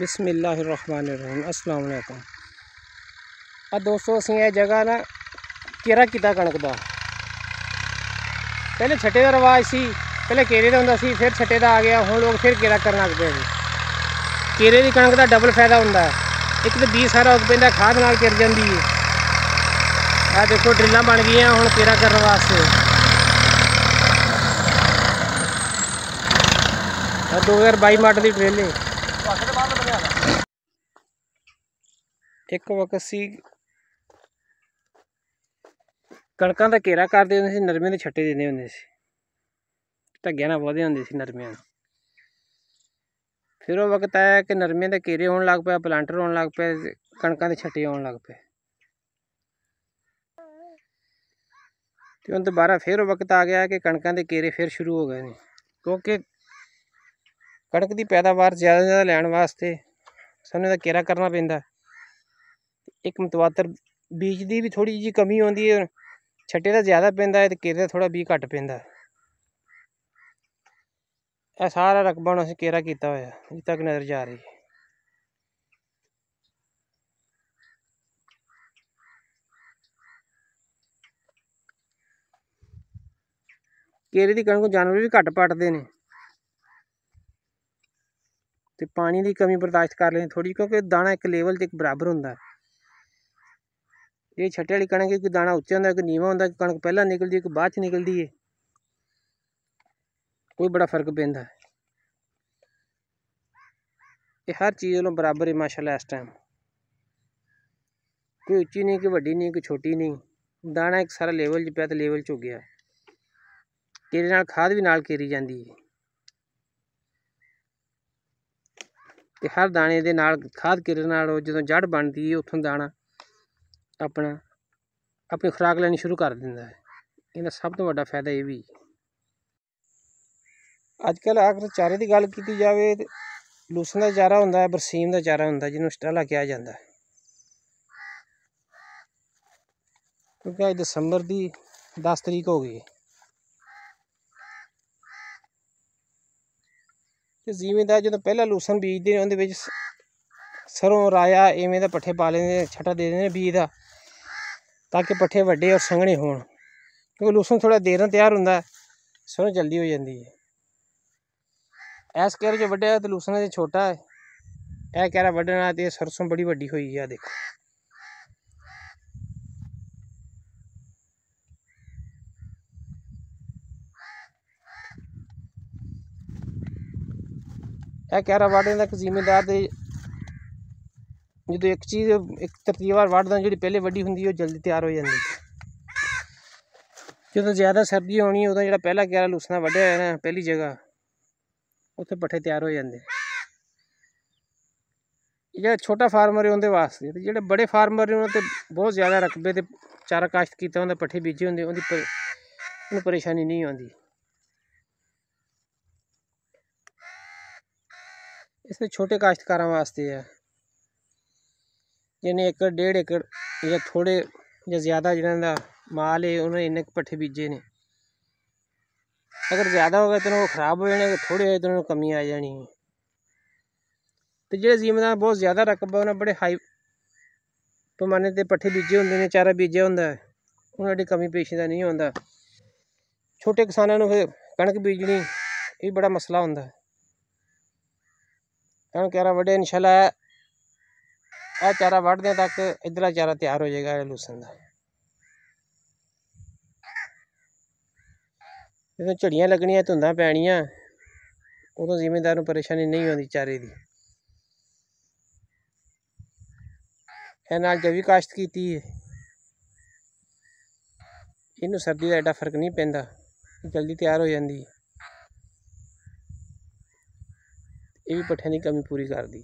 ਬਿਸਮਿਲ੍ਲਾਹਿਰਰਹਿਮਾਨਿਰਰਹੀਮ ਅਸਲਾਮ ਅਲੈਕੁਮ ਆ ਦੋਸਤੋ ਅਸੀਂ ਇਹ ਜਗ੍ਹਾ ਨਾ ਕੇਰਾ ਕੀਤਾ ਕਣਕ ਦਾ ਪਹਿਲੇ ਛੱਟੇ ਦਾ ਰਵਾਜ ਸੀ ਪਹਿਲੇ ਕੇਰੇ ਦਾ ਹੁੰਦਾ ਸੀ ਫਿਰ ਛੱਟੇ ਦਾ ਆ ਗਿਆ ਹੁਣ ਲੋਕ ਫਿਰ ਕੇਰਾ ਕਰਨ ਲੱਗ ਪਏ ਕੇਰੇ ਦੀ ਕਣਕ ਦਾ ਡਬਲ ਫਾਇਦਾ ਹੁੰਦਾ ਇੱਕ ਤੇ ਬੀਜ ਸਾਰਾ ਉੱਗ ਪੈਂਦਾ ਖਾਦ ਨਾਲ ਕਿਰ ਜਾਂਦੀ ਹੈ ਆ ਦੇਖੋ ਡਰਿੱਲਾਂ ਬਣ ਗਈਆਂ ਹੁਣ ਕੇਰਾ ਕਰਨ ਵਾਸਤੇ ਆ 2022 ਮਾਡਲ ਦੀ ਹੈ ਇੱਕ ਵਕਤ ਸੀ ਕਣਕਾਂ ਦਾ ਘੇਰਾ ਕਰਦੇ ਹੁੰਦੇ ਸੀ ਨਰਮੇ ਦੇ ਛੱਟੇ ਦਿੰਦੇ ਹੁੰਦੇ ਸੀ ਧੱਗਿਆਂ ਨਾਲ ਵਧੇ ਹੁੰਦੇ ਸੀ ਨਰਮਿਆਂ ਫਿਰ ਉਹ ਵਕਤ ਆਇਆ ਕਿ ਨਰਮੇ ਦੇ ਘੇਰੇ ਹੋਣ ਲੱਗ ਪਿਆ ਪਲਾਂਟਰ ਹੋਣ ਲੱਗ ਪਏ ਕਣਕਾਂ ਦੇ ਛੱਟੇ ਆਉਣ ਲੱਗ ਪਏ ਤੇ ਹੁਣ ਦੁਬਾਰਾ ਫਿਰ ਉਹ ਵਕਤ ਆ ਗਿਆ ਕਿ ਕਣਕਾਂ ਦੇ ਘੇਰੇ ਫਿਰ ਸ਼ੁਰੂ ਹੋ ਗਏ ਨੇ ਕਿਉਂਕਿ ਕਣਕ ਦੀ ਪੈਦਾਵਾਰ ਜ਼ਿਆਦਾ ਜ਼ਿਆਦਾ ਲੈਣ ਵਾਸਤੇ ਸਾਨੂੰ ਇਹਦਾ ਕੇਰਾ ਕਰਨਾ ਪੈਂਦਾ ਇੱਕ ਮਤਵਾਤਰ ਬੀਜ ਦੀ ਵੀ ਥੋੜੀ ਜੀ ਕਮੀ ਆਉਂਦੀ ਹੈ ਛੱਟੇ ਦਾ ਜ਼ਿਆਦਾ ਪੈਂਦਾ ਹੈ ਤੇ ਕੇਰੇ ਦਾ ਥੋੜਾ ਵੀ ਘੱਟ ਪੈਂਦਾ ਇਹ ਸਾਰਾ ਰਕਬਾ ਨੂੰ ਅਸੀਂ ਕੇਰਾ ਕੀਤਾ ਹੋਇਆ ਜਿੱਦ ਤੱਕ ਨਜ਼ਰ ਜਾ ਰਹੀ ਹੈ ਕੇਰੇ ਦੀ ਕਣਕ ਜਾਨਵਰ ਵੀ ਘੱਟ ਪਾਟਦੇ ਨੇ ਤੇ ਪਾਣੀ ਦੀ ਕਮੀ ਬਰਦਾਸ਼ਤ ਕਰ ਲੈਣੀ ਥੋੜੀ ਕਿਉਂਕਿ ਦਾਣਾ ਇੱਕ ਲੈਵਲ ਤੇ ਇੱਕ ਬਰਾਬਰ ਹੁੰਦਾ ਇਹ ਛੱਟੇ ਵਾਲੀ ਕਣਕ ਕਿ ਦਾਣਾ ਉੱਚਾ ਹੁੰਦਾ ਕਿ ਨੀਵਾ ਹੁੰਦਾ ਕਿ ਕਣਕ ਪਹਿਲਾਂ ਨਿਕਲਦੀ ਹੈ ਕਿ ਬਾਅਦ ਚ ਨਿਕਲਦੀ ਹੈ ਕੋਈ ਬੜਾ ਫਰਕ ਪੈਂਦਾ ਇਹ ਹਰ ਚੀਜ਼ ਨਾਲੋਂ ਬਰਾਬਰ ਹੈ ਮਾਸ਼ਾਅੱਲਾ ਇਸ ਟਾਈਮ ਕੋਈ ਉੱਚੀ ਨਹੀਂ ਕਿ ਵੱਡੀ ਨਹੀਂ ਕਿ ਛੋਟੀ ਨਹੀਂ ਦਾਣਾ ਇੱਕ ਸਾਰਾ ਲੈਵਲ 'ਚ ਪਿਆ ਤੇ ਲੈਵਲ 'ਚ ਹੋ ਗਿਆ ਇਹਦੇ ਨਾਲ ਖਾਦ ਵੀ ਨਾਲ ਕੇਰੀ ਜਾਂਦੀ ਹੈ ਤੇ ਹਰ ਦਾਣੇ ਦੇ ਨਾਲ ਖਾਦ ਕਿਰਨ ਨਾਲ ਉਹ ਜਦੋਂ ਜੜ ਬਣਦੀ ਹੈ ਉੱਥੋਂ ਦਾਣਾ ਆਪਣਾ ਆਪਣੀ ਖੁਰਾਕ ਲੈਣੀ ਸ਼ੁਰੂ ਕਰ ਦਿੰਦਾ ਹੈ ਇਹਦਾ ਸਭ ਤੋਂ ਵੱਡਾ ਫਾਇਦਾ ਇਹ ਵੀ ਅੱਜ ਕੱਲ ਆਖਰ ਚਾਰੇ ਦੀ ਗੱਲ ਕੀਤੀ ਜਾਵੇ ਲੂਸਨ ਦਾ ਚਾਰਾ ਹੁੰਦਾ ਹੈ ਬਰਸੀਮ ਦਾ ਚਾਰਾ ਹੁੰਦਾ ਜਿਹਨੂੰ ਸਟਾਲਾ ਕਿਹਾ ਜਾਂਦਾ ਹੈ ਕਿਉਂਕਿ ਅੱਜ ਦਸੰਬਰ ਦੀ 10 ਤਰੀਕ ਹੋ ਗਈ ਤੇ ਜ਼ਿਮੀਂਦਾਰ ਜਦੋਂ ਪਹਿਲਾ ਲੂਸਨ ਬੀਜਦੇ ਨੇ ਉਹਦੇ ਵਿੱਚ ਸਰੋਂ ਰਾਇਆ ਐਵੇਂ ਦਾ ਪੱਠੇ ਪਾ ਲੈਂਦੇ ਨੇ ਛਟਾ ਦੇ ਦਿੰਦੇ ਨੇ ਬੀਜ ਦਾ ਤਾਂ ਕਿ ਪੱਠੇ ਵੱਡੇ ਔਰ ਸੰਘਣੇ ਹੋਣ ਕਿਉਂਕਿ ਲੂਸਨ ਥੋੜਾ ਦੇਰ ਨਾਲ ਤਿਆਰ ਹੁੰਦਾ ਸਰੋਂ ਜਲਦੀ ਹੋ ਜਾਂਦੀ ਹੈ ਐਸ ਕੇਰ ਜੇ ਵੱਡਿਆ ਤੇ ਲੂਸਨ ਦੇ ਛੋਟਾ ਹੈ ਇਹ ਕਹਿ ਰਿਹਾ ਵੱਡਣਾ ਤੇ ਸਰਸੋਂ ਬੜੀ ਵੱਡੀ ਹੋਈ ਆ ਦੇਖੋ ਇਹ ਕਹਿਰਾ ਵਾੜਿਆਂ ਦਾ ਇੱਕ ਜ਼ਿੰਮੇਦਾਰ ਦੇ ਜਦੋਂ ਇੱਕ ਚੀਜ਼ ਇੱਕ ਤਰਤੀਬਵਾਰ ਵਾੜਦਾ ਜਿਹੜੀ ਪਹਿਲੇ ਵੱਡੀ ਹੁੰਦੀ ਉਹ ਜਲਦੀ ਤਿਆਰ ਹੋ ਜਾਂਦੀ ਜਦੋਂ ਜ਼ਿਆਦਾ ਸਰਦੀ ਹੋਣੀ ਉਹਦਾ ਜਿਹੜਾ ਪਹਿਲਾ ਕਹਿਰਾ ਲੂਸਣਾ ਵੱਢਿਆ ਹੋਇਆ ਨਾ ਪਹਿਲੀ ਜਗ੍ਹਾ ਉੱਥੇ ਪੱਠੇ ਤਿਆਰ ਹੋ ਜਾਂਦੇ ਜਿਹੜਾ ਛੋਟਾ ਫਾਰਮਰ ਹੈ ਉਹਦੇ ਵਾਸਤੇ ਤੇ ਜਿਹੜੇ ਬੜੇ ਫਾਰਮਰ ਨੇ ਉਹਨਾਂ ਤੇ ਬਹੁਤ ਜ਼ਿਆਦਾ ਰਕਬੇ ਤੇ ਚਾਰਾ ਕਾਸ਼ਤ ਕੀਤਾ ਹੁੰਦਾ ਪੱਠੇ ਬੀਜੇ ਹੁੰਦੇ ਉਹਦੀ ਉਹਨੂੰ ਪਰੇਸ਼ਾਨੀ ਨਹੀਂ ਆਉਂਦੀ ਇਸੇ ਛੋਟੇ ਕਾਸ਼ਤਕਾਰਾਂ ਵਾਸਤੇ ਹੈ ਜਿਹਨੇ ਇੱਕ ਡੇਢ ਏਕੜ ਜਾਂ ਥੋੜੇ ਜਾਂ ਜ਼ਿਆਦਾ ਜਿਹਨਾਂ ਦਾ ਮਾਲ ਹੈ ਉਹਨਾਂ ਇੰਨੇ ਪੱਠੇ ਬੀਜੇ ਨੇ ਅਗਰ ਜ਼ਿਆਦਾ ਹੋ ਗਿਆ ਤਾਂ ਉਹ ਖਰਾਬ ਹੋ ਜਾਣੇ ਥੋੜੇ ਹੋਏ ਤਾਂ ਉਹਨਾਂ ਨੂੰ ਕਮੀ ਆ ਜਾਣੀ ਤੇ ਜਿਹੜੇ ਜ਼ਿਮੀਂਦਾਰ ਬਹੁਤ ਜ਼ਿਆਦਾ ਰਕਬਾ ਉਹਨਾਂ ਬੜੇ ਹਾਈ ਪਮਾਨੇ ਤੇ ਪੱਠੇ ਬੀਜੇ ਹੁੰਦੇ ਨੇ ਚਾਰਾ ਬੀਜਿਆ ਹੁੰਦਾ ਉਹਨਾਂ ਦੀ ਕਮੀ ਪੇਸ਼ੀ ਦਾ ਨਹੀਂ ਹੁੰਦਾ ਛੋਟੇ ਕਿਸਾਨਾਂ ਨੂੰ ਫਿਰ ਕਣਕ ਬੀਜਣੀ ਇਹ ਬੜਾ ਮਸਲਾ ਹੁੰਦਾ ਐਨ ਕਿਆਰਾ ਵੱਡੇ ਇਨਸ਼ਾਅੱਲਾ ਇਹ ਚਾਰਾ ਵੱਢਦੇ ਤੱਕ ਇਧਰਲਾ ਚਾਰਾ ਤਿਆਰ ਹੋ ਜਾਏਗਾ ਇਹ ਲੂਸਨ ਦਾ ਜਦੋਂ ਝੜੀਆਂ ਲੱਗਣੀਆਂ ਧੁੰਦਾਂ ਪੈਣੀਆਂ ਉਦੋਂ ਜ਼ਿਮੀਂਦਾਰ ਨੂੰ ਪਰੇਸ਼ਾਨੀ ਨਹੀਂ ਆਉਂਦੀ ਚਾਰੇ ਦੀ ਇਹ ਨਾਲ ਜਵੀ ਕਾਸ਼ਤ ਕੀਤੀ ਹੈ ਇਹਨੂੰ ਸਰਦੀ ਦਾ ਐਡਾ ਫਰਕ ਨਹੀਂ ਪੈਂਦਾ ਜਲਦੀ ਤਿਆਰ ਹੋ ਜਾਂਦੀ ਹੈ ਇਹ ਵੀ ਭੱਠਿਆਂ ਦੀ ਕਮੀ ਪੂਰੀ ਕਰਦੀ